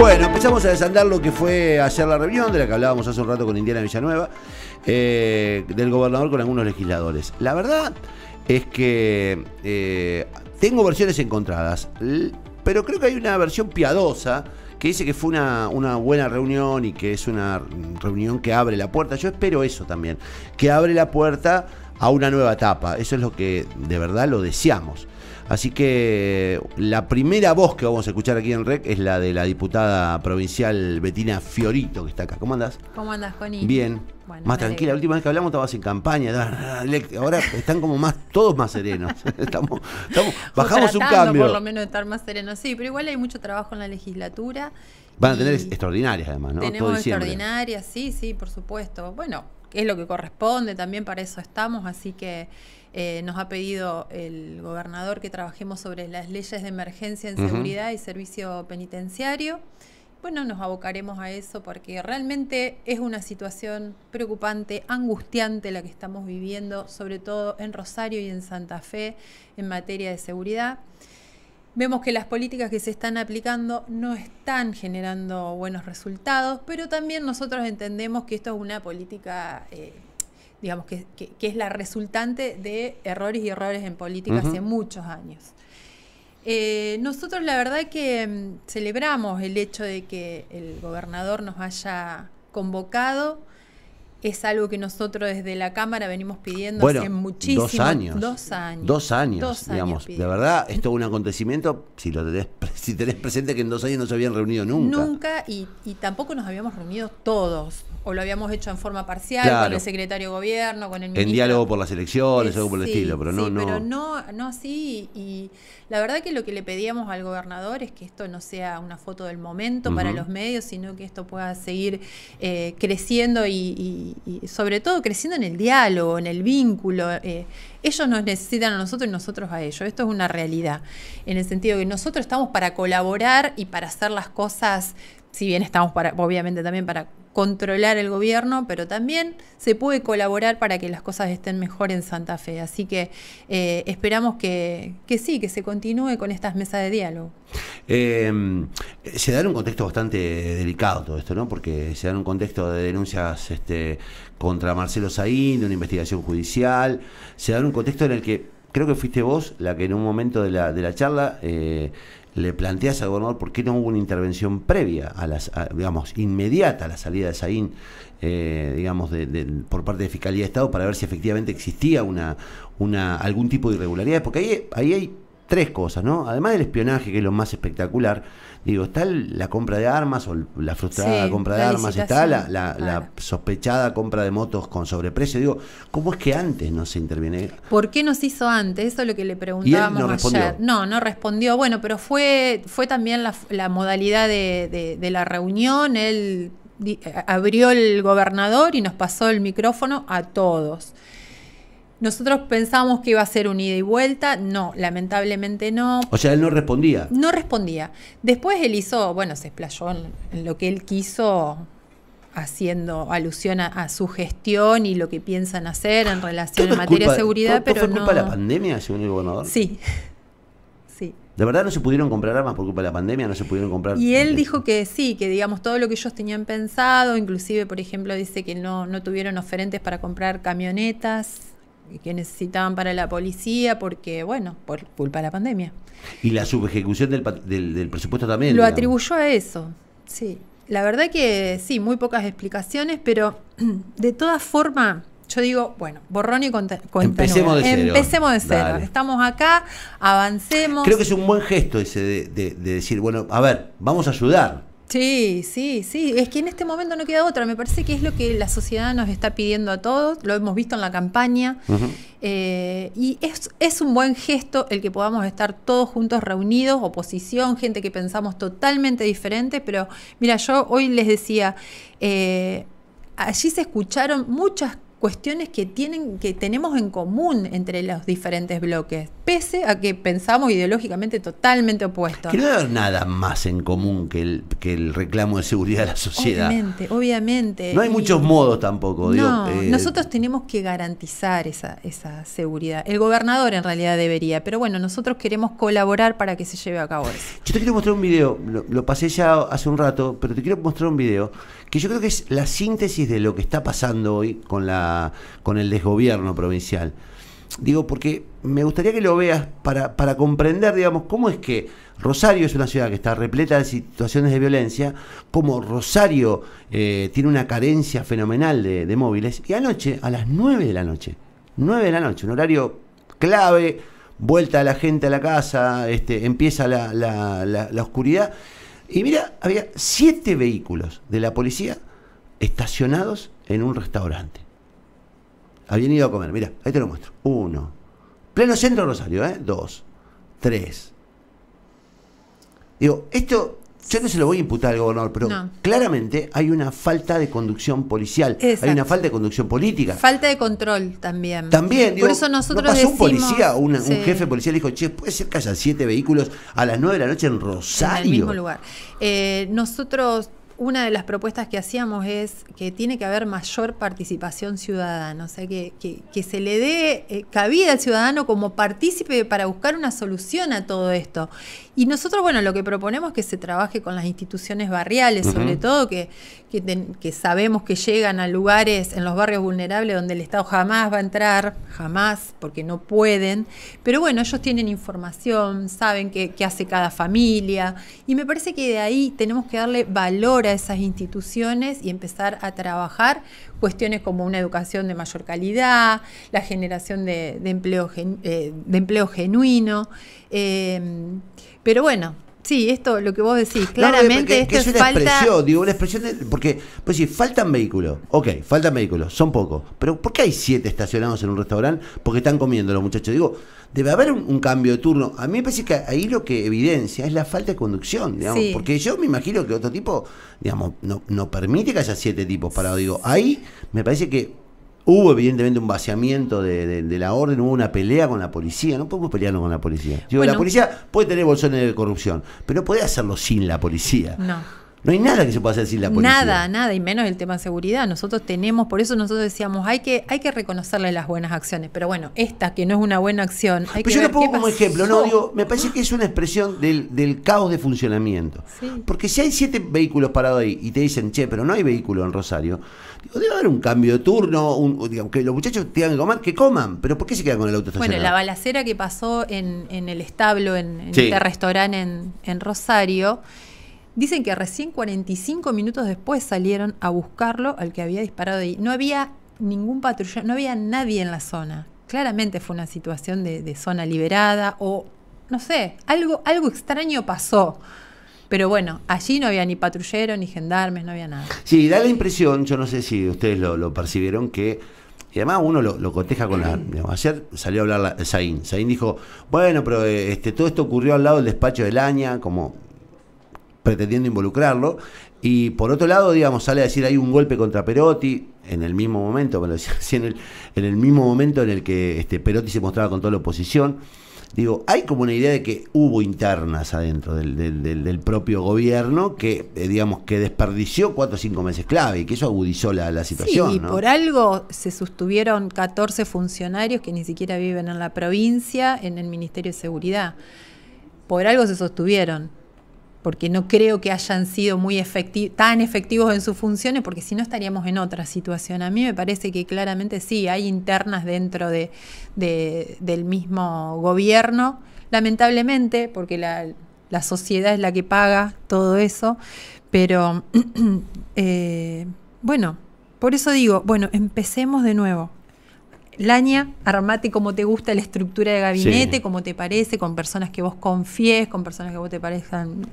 Bueno, empezamos a desandar lo que fue ayer la reunión de la que hablábamos hace un rato con Indiana Villanueva, eh, del gobernador con algunos legisladores. La verdad es que eh, tengo versiones encontradas, pero creo que hay una versión piadosa que dice que fue una, buena reunión y que es una reunión que abre la puerta. Yo espero eso también, que abre la puerta a una nueva etapa. Eso es lo que de verdad lo deseamos. Así que la primera voz que vamos a escuchar aquí en REC es la de la diputada provincial Betina Fiorito, que está acá. ¿Cómo andas? ¿Cómo andas, Connie? Bien. más tranquila, la última vez que hablamos estabas en campaña, ahora están como más, todos más serenos. Estamos, estamos bajamos un cambio. Por lo menos estar más serenos, sí, pero igual hay mucho trabajo en la legislatura. Van a tener extraordinarias además, ¿no? Tenemos extraordinarias, sí, sí, por supuesto. Bueno, es lo que corresponde, también para eso estamos, así que eh, nos ha pedido el gobernador que trabajemos sobre las leyes de emergencia en seguridad y servicio penitenciario. Bueno, nos abocaremos a eso porque realmente es una situación preocupante, angustiante la que estamos viviendo, sobre todo en Rosario y en Santa Fe en materia de seguridad. Vemos que las políticas que se están aplicando no están generando buenos resultados, pero también nosotros entendemos que esto es una política eh, digamos, que, es la resultante de errores y errores en política hace muchos años. Eh, nosotros la verdad que mm, celebramos el hecho de que el gobernador nos haya convocado. Es algo que nosotros desde la Cámara venimos pidiendo hace muchísimos dos años. Dos años. Dos años, dos años digamos. De verdad, esto es un acontecimiento, si lo tenés, si tenés presente que en dos años no se habían reunido nunca. Nunca, y, y tampoco nos habíamos reunido todos o lo habíamos hecho en forma parcial con el secretario de gobierno, con el ministro. En diálogo por las elecciones, algo por el estilo, pero no, no. Pero no, así. Y la verdad que lo que le pedíamos al gobernador es que esto no sea una foto del momento para los medios, sino que esto pueda seguir eh, creciendo y, sobre todo creciendo en el diálogo, en el vínculo. Eh, ellos nos necesitan a nosotros y nosotros a ellos. Esto es una realidad, en el sentido que nosotros estamos para colaborar y para hacer las cosas si bien estamos para, obviamente también para controlar el gobierno, pero también se puede colaborar para que las cosas estén mejor en Santa Fe. Así que eh, esperamos que, sí, que se continúe con estas mesas de diálogo. Em, se da en un contexto bastante delicado todo esto, ¿no? Porque se da en un contexto de denuncias este, contra Marcelo Saín, de una investigación judicial, se da en un contexto en el que creo que fuiste vos la que en un momento de la, de la charla eh, le planteas al gobernador por qué no hubo una intervención previa, a las, digamos, inmediata a la salida de Saín, eh, digamos, por parte de Fiscalía de Estado para ver si efectivamente existía una, una, algún tipo de irregularidad, porque ahí, ahí hay tres cosas, ¿no? Además del espionaje, que es lo más espectacular, digo, está la compra de armas o la frustrada compra de armas, está la, la, sospechada compra de motos con sobreprecio. Digo, ¿cómo es que antes no se interviene? ¿Por qué no se hizo antes? Eso es lo que le preguntábamos no ayer. No, no respondió. Bueno, pero fue, fue también la, modalidad de, de, de la reunión. Él abrió el gobernador y nos pasó el micrófono a todos. Nosotros pensábamos que iba a ser un ida y vuelta, no, lamentablemente no. O sea, él no respondía. No respondía. Después él hizo, bueno, se explayó en, lo que él quiso, haciendo alusión a, su gestión y lo que piensan hacer en relación a materia de seguridad, pero fue no... culpa la pandemia, según el gobernador? Sí. sí. ¿De verdad no se pudieron comprar armas por culpa de la pandemia? ¿No se pudieron comprar? Y él dijo que sí, que digamos todo lo que ellos tenían pensado, inclusive, por ejemplo, dice que no, no tuvieron oferentes para comprar camionetas que necesitaban para la policía, porque, bueno, por culpa de la pandemia. Y la subejecución del, del, presupuesto también. Lo atribuyó a eso, sí. La verdad que sí, muy pocas explicaciones, pero de todas formas, yo digo, bueno, borrón y cuenta Empecemos de cero. Empecemos de cero. Estamos acá, avancemos. Creo que es un buen gesto ese de, de decir, bueno, a ver, vamos a ayudar. Sí, sí, sí. Es que en este momento no queda otra. Me parece que es lo que la sociedad nos está pidiendo a todos. Lo hemos visto en la campaña. Eh, y es, un buen gesto el que podamos estar todos juntos reunidos, oposición, gente que pensamos totalmente diferente. Pero mira, yo hoy les decía, eh, allí se escucharon muchas cuestiones que, tienen, que tenemos en común entre los diferentes bloques pese a que pensamos ideológicamente totalmente opuestos. Que no hay haber nada más en común que el, que el reclamo de seguridad de la sociedad. Obviamente, obviamente. No hay muchos modos tampoco. No, eh, nosotros tenemos que garantizar esa, esa seguridad. El gobernador en realidad debería, pero bueno, nosotros queremos colaborar para que se lleve a cabo eso. Yo te quiero mostrar un video, lo, pasé ya hace un rato, pero te quiero mostrar un video que yo creo que es la síntesis de lo que está pasando hoy con, la, con el desgobierno provincial digo, porque me gustaría que lo veas para, para comprender, digamos, cómo es que Rosario es una ciudad que está repleta de situaciones de violencia, cómo Rosario eh, tiene una carencia fenomenal de, móviles, y anoche, a las 9 de la noche, 9 de la noche, un horario clave, vuelta la gente a la casa, este, empieza la, la, la oscuridad. Y mira, había siete vehículos de la policía estacionados en un restaurante. Habían ido a comer, mira, ahí te lo muestro. Uno. Pleno centro Rosario, ¿eh? Dos. Tres. Digo, esto yo no se lo voy a imputar al gobernador, pero claramente hay una falta de conducción policial, hay una falta de conducción política. Falta de control también. También, por eso nosotros ¿no pasó un policía, un jefe policial dijo, che, puede ser que haya siete vehículos a las nueve de la noche en Rosario. En el mismo lugar. Eh, nosotros una de las propuestas que hacíamos es que tiene que haber mayor participación ciudadana, o sea, que, se le dé eh, cabida al ciudadano como partícipe para buscar una solución a todo esto. Y nosotros, bueno, lo que proponemos es que se trabaje con las instituciones barriales, sobre todo que, que, sabemos que llegan a lugares en los barrios vulnerables donde el Estado jamás va a entrar, jamás, porque no pueden. Pero bueno, ellos tienen información, saben qué hace cada familia. Y me parece que de ahí tenemos que darle valor a esas instituciones y empezar a trabajar cuestiones como una educación de mayor calidad, la generación de, empleo, eh, de empleo genuino. Eh, pero bueno, Sí, esto, lo que vos decís, claramente esto es, una expresión, digo, una expresión, de, porque, pues sí, faltan vehículos, ok, faltan vehículos, son pocos, pero ¿por qué hay siete estacionados en un restaurante? Porque están comiendo los muchachos, digo, debe haber un, cambio de turno, a mí me parece que ahí lo que evidencia es la falta de conducción, digamos, porque yo me imagino que otro tipo, digamos, no, no permite que haya siete tipos parados, digo, ahí me parece que Hubo evidentemente un vaciamiento de, la orden, hubo una pelea con la policía, no podemos pelearnos con la policía. La policía puede tener bolsones de corrupción, pero no puede hacerlo sin la policía. No. No hay nada que se pueda hacer sin la policía. Nada, nada, y menos el tema de seguridad. Nosotros tenemos, por eso nosotros decíamos, hay que, hay que reconocerle las buenas acciones. Pero bueno, esta que no es una buena acción. Hay Pero yo lo pongo como ejemplo, no, digo, me parece que es una expresión del, caos de funcionamiento. Porque si hay siete vehículos parados ahí y te dicen, che, pero no hay vehículo en Rosario, Digo, debe haber un cambio de turno, que los muchachos tengan que comer, que coman, pero ¿por qué se quedan con el auto estacionado? Bueno, la balacera que pasó en, el establo, en, este restaurante en, Rosario, dicen que recién 45 minutos después salieron a buscarlo al que había disparado ahí. No había ningún patrullero, no había nadie en la zona. Claramente fue una situación de, de zona liberada o, no sé, algo, algo extraño pasó. Pero bueno, allí no había ni patrullero, ni gendarmes, no había nada. Sí, da la impresión, yo no sé si ustedes lo, percibieron, que y además uno lo, coteja con la. Digamos, ayer salió a hablar la, Saín. Saín dijo, bueno, pero este, todo esto ocurrió al lado del despacho de Laña, como pretendiendo involucrarlo. Y por otro lado, digamos, sale a decir hay un golpe contra Perotti, en el mismo momento, bueno, en el, en el mismo momento en el que este, Perotti se mostraba con toda la oposición. Digo, hay como una idea de que hubo internas adentro del, del, propio gobierno que, eh, digamos, que desperdició cuatro o cinco meses clave y que eso agudizó la, la situación. Sí, por algo se sostuvieron 14 funcionarios que ni siquiera viven en la provincia, en el Ministerio de Seguridad. Por algo se sostuvieron porque no creo que hayan sido muy tan efectivos en sus funciones, porque si no estaríamos en otra situación. A mí me parece que claramente sí, hay internas dentro del mismo gobierno, lamentablemente, porque la, sociedad es la que paga todo eso, pero eh, bueno, por eso digo, bueno, empecemos de nuevo. Laña, armate como te gusta la estructura de gabinete, como te parece, con personas que vos confíes, con personas que vos te parezcan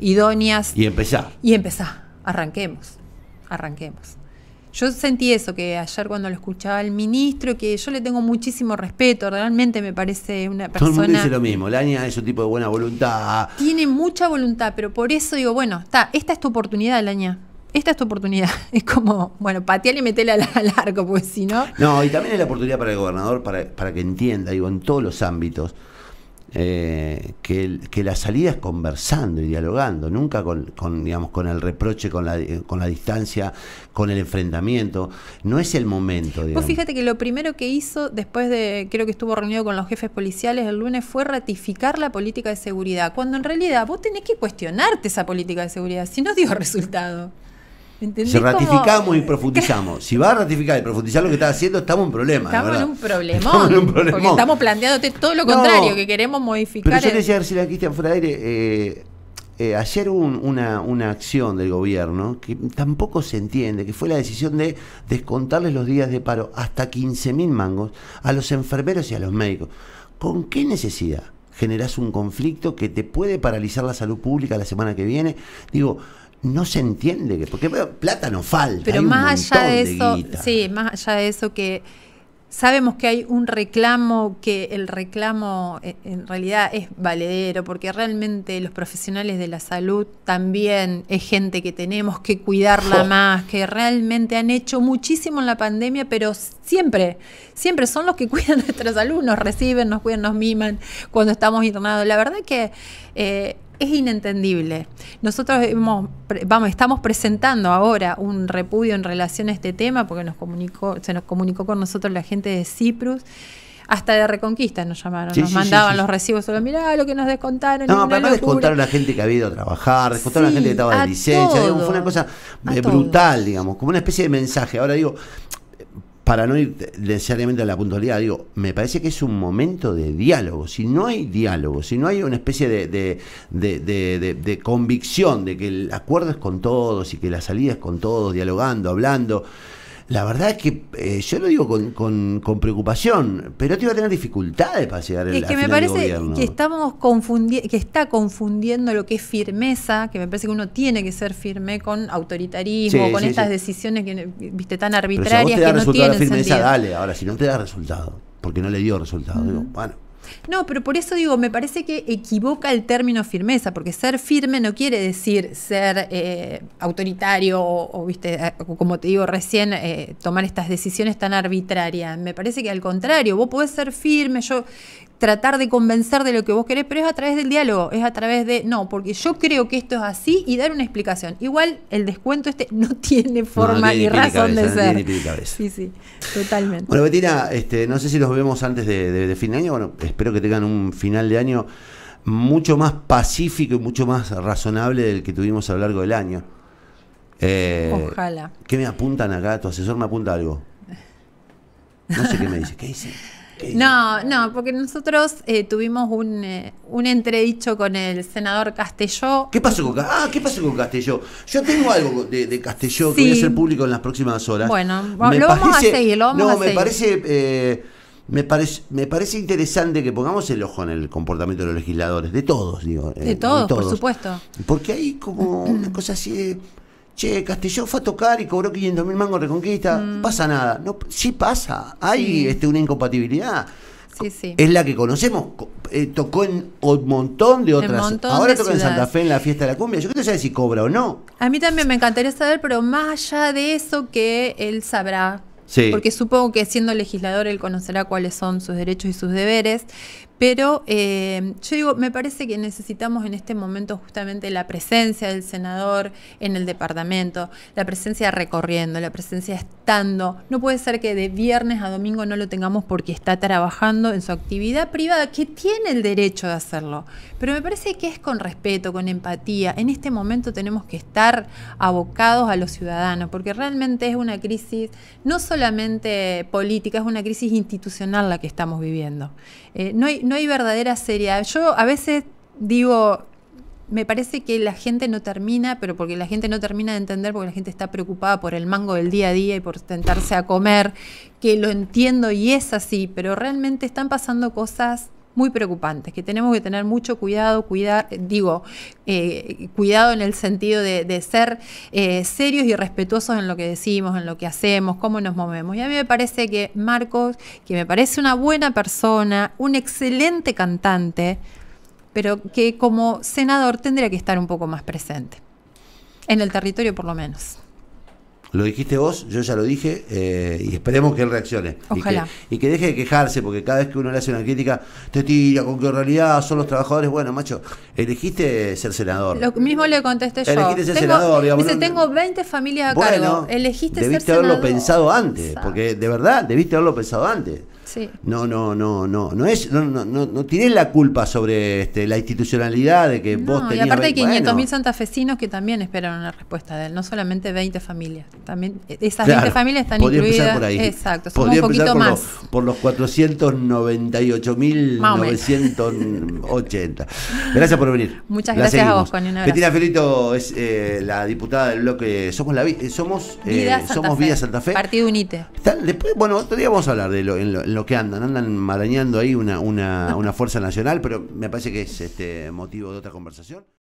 idóneas. Y empezá. Y empezá. Arranquemos. Arranquemos. Yo sentí eso, que ayer cuando lo escuchaba el ministro, que yo le tengo muchísimo respeto, realmente me parece una persona... Todo el mundo dice lo mismo, Laña es un tipo de buena voluntad. Tiene mucha voluntad, pero por eso digo, bueno, está, esta es tu oportunidad, Laña esta es tu oportunidad. Es como, bueno, pateale y metele al, arco, porque si no. No, y también es la oportunidad para el gobernador para, que entienda, digo, en todos los ámbitos, eh, que, que, la salida es conversando y dialogando, nunca con, digamos, con el reproche, con la, con la distancia, con el enfrentamiento. No es el momento. Vos fíjate que lo primero que hizo después de, creo que estuvo reunido con los jefes policiales el lunes, fue ratificar la política de seguridad, cuando en realidad vos tenés que cuestionarte esa política de seguridad, si no dio resultado. Si ratificamos y profundizamos. Si va a ratificar y profundizar lo que está haciendo, estamos en problema. Estamos un problema. Estamos en un problemón. Porque estamos planteándote todo lo contrario, que queremos modificar. Pero yo el... decía a Cristian eh, eh, ayer hubo una, una, acción del gobierno que tampoco se entiende, que fue la decisión de descontarles los días de paro hasta 15.000 mangos a los enfermeros y a los médicos. ¿Con qué necesidad generas un conflicto que te puede paralizar la salud pública la semana que viene? Digo, no se entiende, que porque plata no falta. Pero más allá de eso, sí, más allá de eso que sabemos que hay un reclamo, que el reclamo eh, en realidad es valedero, porque realmente los profesionales de la salud también es gente que tenemos que cuidarla más, que realmente han hecho muchísimo en la pandemia, pero siempre, siempre son los que cuidan nuestra salud, nos reciben, nos cuidan, nos miman cuando estamos internados. La verdad que... Eh, es inentendible. Nosotros vamos, estamos presentando ahora un repudio en relación a este tema porque nos comunicó, se nos comunicó con nosotros la gente de Cyprus. Hasta de Reconquista nos llamaron, nos mandaban los recibos, solo mirá lo que nos descontaron. No, pero además descontaron a la gente que había ido a trabajar, descontaron a la gente que estaba de licencia, fue una cosa eh, brutal, digamos, como una especie de mensaje. Ahora digo, para no ir necesariamente a la puntualidad, digo, me parece que es un momento de diálogo. Si no hay diálogo, si no hay una especie de, de, de, de convicción de que el acuerdo es con todos y que la salida es con todos, dialogando, hablando, la verdad es que eh, yo lo digo con, preocupación, pero te iba a tener dificultades para llegar al Es que me parece que estamos confundiendo que está confundiendo lo que es firmeza, que me parece que uno tiene que ser firme con autoritarismo, con estas decisiones que viste tan arbitrarias si te da que no Dale, ahora si no te da resultado, porque no le dio resultado, digo, bueno no, pero por eso digo, me parece que equivoca el término firmeza, porque ser firme no quiere decir ser eh, autoritario o, viste, eh, como te digo recién, eh, tomar estas decisiones tan arbitrarias. Me parece que al contrario, vos podés ser firme, yo tratar de convencer de lo que vos querés, pero es a través del diálogo, es a través de, no, porque yo creo que esto es así y dar una explicación. Igual el descuento este no tiene forma ni razón de ser. sí, sí, totalmente. Bueno, Betina, este, no sé si los vemos antes de, fin de año, bueno, espero que tengan un final de año mucho más pacífico y mucho más razonable del que tuvimos a lo largo del año. Eh, Ojalá. ¿Qué me apuntan acá? Tu asesor me apunta algo. No sé qué me dice. ¿Qué dice? No, no, porque nosotros eh, tuvimos un, eh, un entredicho con el senador Castelló. ¿Qué pasó con, ah, ¿qué pasó con Castelló? Yo tengo algo de, Castelló que voy a hacer público en las próximas horas. Bueno, lo vamos a seguir, lo vamos a seguir. Eh, me parece... me, parece, interesante que pongamos el ojo en el comportamiento de los legisladores, de todos, digo. De, de todos. por supuesto. Porque hay como una cosa así... De, che, Castellón fue a tocar y cobró 500 mil mangos Reconquista, mm. pasa nada. No, sí pasa, hay Este, una incompatibilidad. Sí, sí. Es la que conocemos, eh, tocó en un montón de otras. Ahora toca en Santa Fe en la fiesta de la cumbia. Yo quiero saber si cobra o no. A mí también me encantaría saber, pero más allá de eso que él sabrá, porque supongo que siendo legislador él conocerá cuáles son sus derechos y sus deberes, pero eh, yo digo, me parece que necesitamos en este momento justamente la presencia del senador en el departamento, la presencia recorriendo, la presencia estando. No puede ser que de viernes a domingo no lo tengamos porque está trabajando en su actividad privada, que tiene el derecho de hacerlo. Pero me parece que es con respeto, con empatía. En este momento tenemos que estar abocados a los ciudadanos, porque realmente es una crisis no solamente política, es una crisis institucional la que estamos viviendo. Eh, no hay, no hay verdadera seriedad. Yo a veces digo, me parece que la gente no termina, pero porque la gente no termina de entender, porque la gente está preocupada por el mango del día a día y por tentarse a comer, que lo entiendo y es así, pero realmente están pasando cosas muy preocupantes, que tenemos que tener mucho cuidado, cuidar, digo, eh, cuidado en el sentido de, ser eh, serios y respetuosos en lo que decimos, en lo que hacemos, cómo nos movemos. Y a mí me parece que Marcos, que me parece una buena persona, un excelente cantante, pero que como senador tendría que estar un poco más presente, en el territorio por lo menos. Lo dijiste vos, yo ya lo dije, eh, y esperemos que él reaccione. Ojalá. Y que, deje de quejarse, porque cada vez que uno le hace una crítica, te tira con que en realidad son los trabajadores. Bueno, macho, elegiste ser senador. Lo mismo le contesté yo. Elegiste senador, Dice, tengo 20 familias a Elegiste ser senador. Debiste haberlo pensado antes, porque de verdad, debiste haberlo pensado antes. No, no, no, no, no es, no, no, no, no la culpa sobre este, la institucionalidad de que vos tenías. Y aparte hay 500.000 bueno. santafesinos que también esperaron la respuesta de él, no solamente 20 familias, también e, esas 20 familias están incluidas. Por ahí. Exacto, somos un poquito por más. Los, por los 498.980. gracias por venir. Muchas gracias a vos, Connie. Betina Felito es eh, la diputada del bloque Somos la eh, somos, Vida eh, Santa somos Fe. Santa Fe. Partido Unite. después, bueno, otro día vamos a hablar de lo, en lo lo que andan, andan marañando ahí una, una, una fuerza nacional, pero me parece que es este motivo de otra conversación.